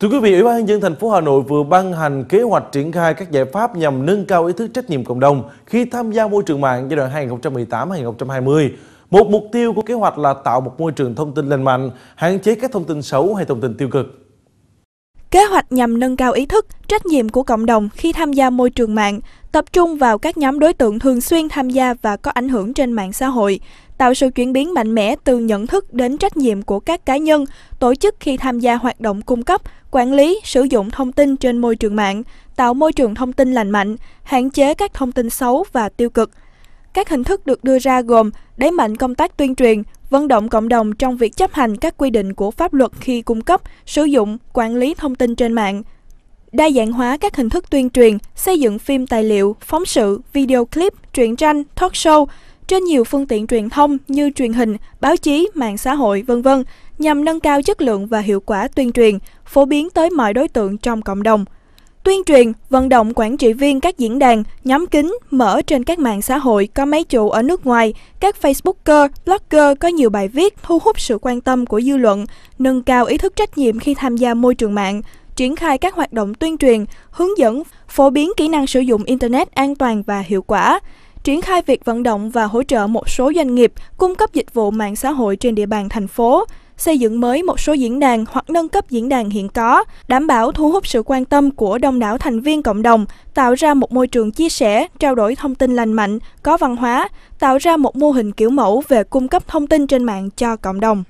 Thưa quý vị, Ủy ban nhân dân thành phố Hà Nội vừa ban hành kế hoạch triển khai các giải pháp nhằm nâng cao ý thức trách nhiệm cộng đồng khi tham gia môi trường mạng giai đoạn 2018-2020. Một mục tiêu của kế hoạch là tạo một môi trường thông tin lành mạnh, hạn chế các thông tin xấu hay thông tin tiêu cực. Kế hoạch nhằm nâng cao ý thức, trách nhiệm của cộng đồng khi tham gia môi trường mạng, tập trung vào các nhóm đối tượng thường xuyên tham gia và có ảnh hưởng trên mạng xã hội, tạo sự chuyển biến mạnh mẽ từ nhận thức đến trách nhiệm của các cá nhân, tổ chức khi tham gia hoạt động cung cấp, quản lý, sử dụng thông tin trên môi trường mạng, tạo môi trường thông tin lành mạnh, hạn chế các thông tin xấu và tiêu cực. Các hình thức được đưa ra gồm đẩy mạnh công tác tuyên truyền, vận động cộng đồng trong việc chấp hành các quy định của pháp luật khi cung cấp, sử dụng, quản lý thông tin trên mạng, đa dạng hóa các hình thức tuyên truyền, xây dựng phim tài liệu, phóng sự, video clip, truyện tranh, talk show trên nhiều phương tiện truyền thông như truyền hình, báo chí, mạng xã hội, vân vân, nhằm nâng cao chất lượng và hiệu quả tuyên truyền, phổ biến tới mọi đối tượng trong cộng đồng – tuyên truyền, vận động quản trị viên các diễn đàn, nhóm kín, mở trên các mạng xã hội có máy chủ ở nước ngoài, các Facebooker, blogger có nhiều bài viết thu hút sự quan tâm của dư luận, nâng cao ý thức trách nhiệm khi tham gia môi trường mạng, triển khai các hoạt động tuyên truyền, hướng dẫn, phổ biến kỹ năng sử dụng Internet an toàn và hiệu quả triển khai việc vận động và hỗ trợ một số doanh nghiệp cung cấp dịch vụ mạng xã hội trên địa bàn thành phố, xây dựng mới một số diễn đàn hoặc nâng cấp diễn đàn hiện có, đảm bảo thu hút sự quan tâm của đông đảo thành viên cộng đồng, tạo ra một môi trường chia sẻ, trao đổi thông tin lành mạnh, có văn hóa, tạo ra một mô hình kiểu mẫu về cung cấp thông tin trên mạng cho cộng đồng.